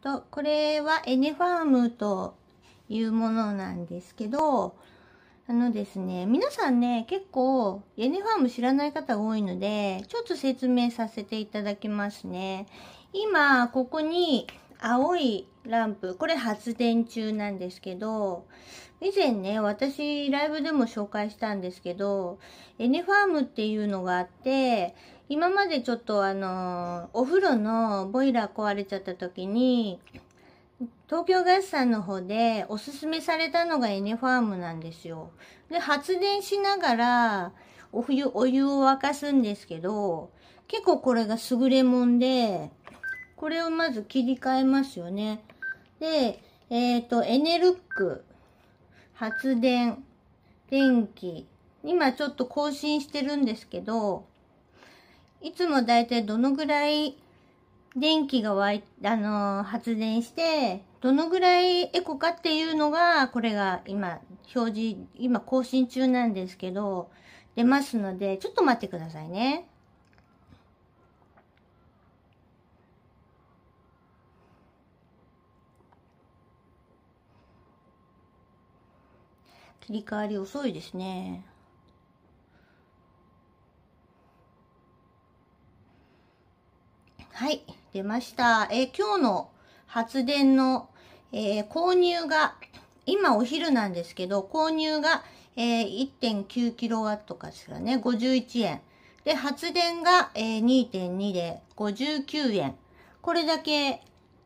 と、これはエネファームというものなんですけど、あのですね、皆さんね、結構、エネファーム知らない方が多いので、ちょっと説明させていただきますね。今、ここに青いランプ、これ発電中なんですけど、以前ね、私、ライブでも紹介したんですけど、エネファームっていうのがあって、今までちょっとあの、お風呂のボイラー壊れちゃった時に、東京ガスさんの方でおすすめされたのがエネファームなんですよ。で、発電しながらお湯、お湯を沸かすんですけど、結構これが優れもんで、これをまず切り替えますよね。で、えっ、ー、と、エネルック、発電、電気、今ちょっと更新してるんですけど、いつも大体どのぐらい電気が湧い、あのー、発電して、どのぐらいエコかっていうのが、これが今、表示、今更新中なんですけど、出ますので、ちょっと待ってくださいね。切り替わり遅いですね。はい、出ました。えー、今日の発電の、えー、購入が、今お昼なんですけど、購入が、えー、1.9kW かしらね、51円。で、発電が、えー、2.2で59円。これだけ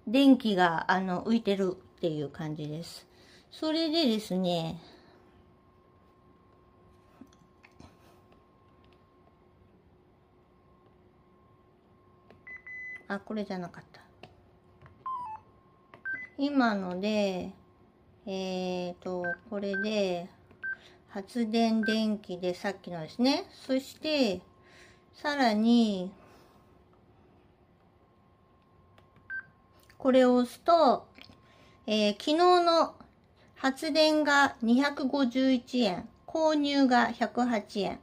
電気があの浮いてるっていう感じです。それでですね、あこれじゃなかった今のでえっ、ー、とこれで発電電気でさっきのですねそしてさらにこれを押すと、えー、昨日の発電が251円購入が108円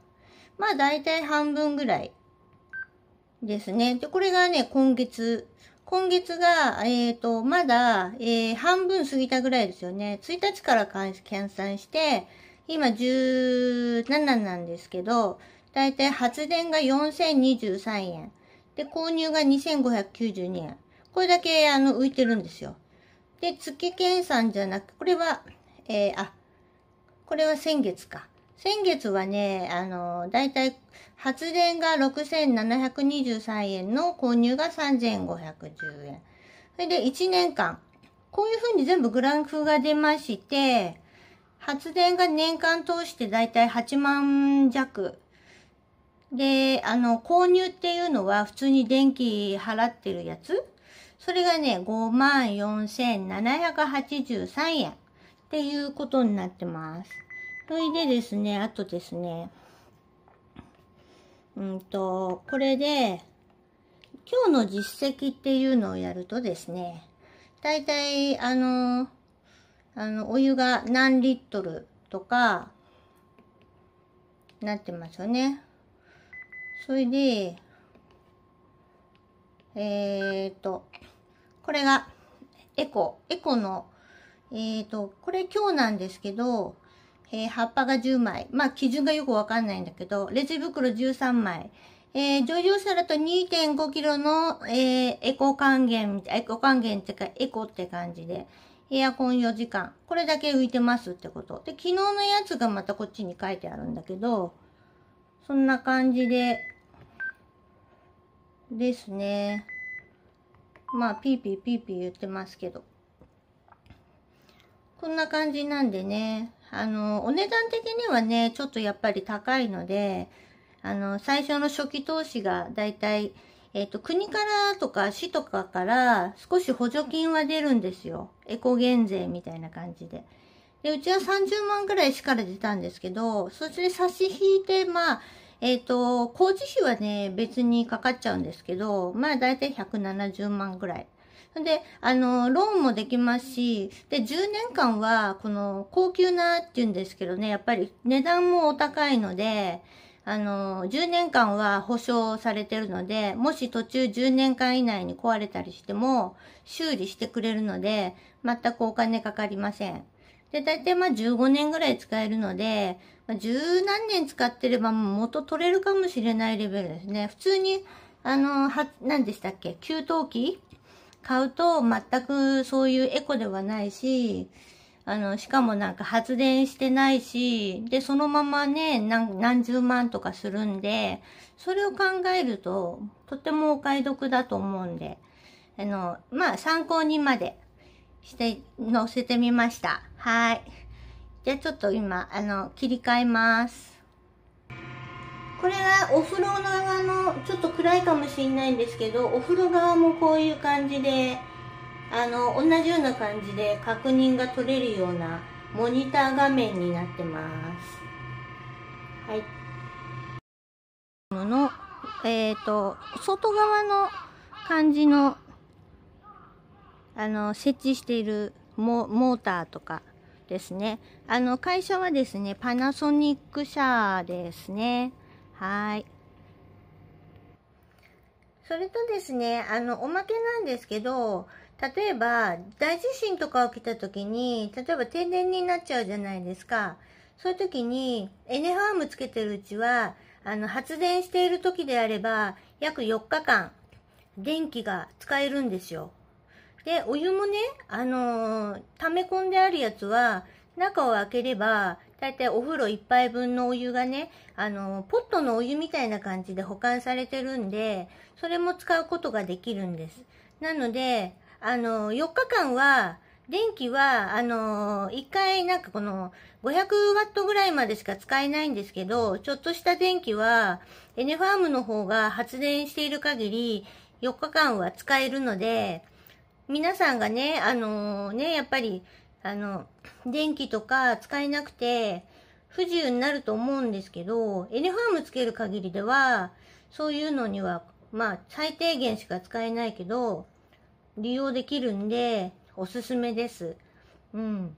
まあ大体半分ぐらいですね。で、これがね、今月。今月が、えっ、ー、と、まだ、えー、半分過ぎたぐらいですよね。1日から計算して、今17なんですけど、だいたい発電が4023円。で、購入が2592円。これだけ、あの、浮いてるんですよ。で、月計算じゃなく、これは、えー、あ、これは先月か。先月はね、あの、だいたい発電が6723円の購入が3510円。それで1年間、こういうふうに全部グランクが出まして、発電が年間通してだいたい8万弱。で、あの、購入っていうのは普通に電気払ってるやつそれがね、54,783円っていうことになってます。それでですね、あとですね、うんと、これで、今日の実績っていうのをやるとですね、大体、あの、あの、お湯が何リットルとか、なってますよね。それで、えっ、ー、と、これが、エコ、エコの、えっ、ー、と、これ今日なんですけど、えー、葉っぱが10枚。まあ、基準がよくわかんないんだけど、レジ袋13枚。えー、上場皿と2.5キロの、えー、エコ還元、エコ還元ってか、エコって感じで、エアコン4時間。これだけ浮いてますってこと。で、昨日のやつがまたこっちに書いてあるんだけど、そんな感じで、ですね。まあ、ピーピーピーピー言ってますけど。こんな感じなんでね。あの、お値段的にはね、ちょっとやっぱり高いので、あの、最初の初期投資がだいたい、えっ、ー、と、国からとか市とかから少し補助金は出るんですよ。エコ減税みたいな感じで。で、うちは30万くらい市から出たんですけど、そしてで差し引いて、まあ、えっ、ー、と、工事費はね、別にかかっちゃうんですけど、まあ大体170万ぐらい。で、あの、ローンもできますし、で、10年間は、この、高級なって言うんですけどね、やっぱり値段もお高いので、あの、10年間は保証されてるので、もし途中10年間以内に壊れたりしても、修理してくれるので、全くお金かかりません。で、大体まあ15年ぐらい使えるので、まあ、十何年使ってれば元取れるかもしれないレベルですね。普通に、あの、は、何でしたっけ給湯器買うと全くそういうエコではないし、あの、しかもなんか発電してないし、で、そのままね、何十万とかするんで、それを考えると、とてもお買い得だと思うんで、あの、まあ、参考にまでして、載せてみました。はい。じゃあちょっと今、あの、切り替えます。これはお風呂側のちょっと暗いかもしれないんですけどお風呂側もこういう感じであの同じような感じで確認が取れるようなモニター画面になってますはいのえっ、ー、と外側の感じのあの設置しているモーターとかですねあの会社はですねパナソニック社ですねはい。それとですね、あの、おまけなんですけど、例えば、大地震とか起きた時に、例えば停電になっちゃうじゃないですか。そういう時に、エネファームつけてるうちは、あの、発電している時であれば、約4日間、電気が使えるんですよ。で、お湯もね、あのー、溜め込んであるやつは、中を開ければ、大体お風呂1杯分のお湯がね、あの、ポットのお湯みたいな感じで保管されてるんで、それも使うことができるんです。なので、あの、4日間は、電気は、あの、1回なんかこの、500ワットぐらいまでしか使えないんですけど、ちょっとした電気は、エネファームの方が発電している限り、4日間は使えるので、皆さんがね、あのー、ね、やっぱりあの、電気とか使えなくて不自由になると思うんですけど、エネファームつける限りでは、そういうのには、まあ、最低限しか使えないけど、利用できるんで、おすすめです。うん。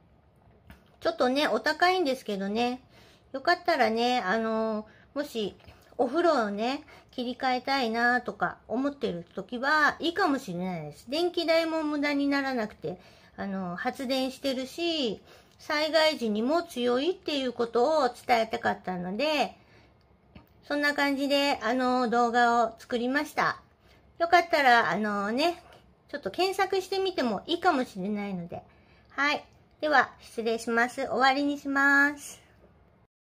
ちょっとね、お高いんですけどね、よかったらね、あの、もし、お風呂をね、切り替えたいなとか思ってる時はいいかもしれないです。電気代も無駄にならなくてあの発電してるし災害時にも強いっていうことを伝えたかったのでそんな感じであの動画を作りましたよかったらあのねちょっと検索してみてもいいかもしれないのではいでは失礼します終わりにします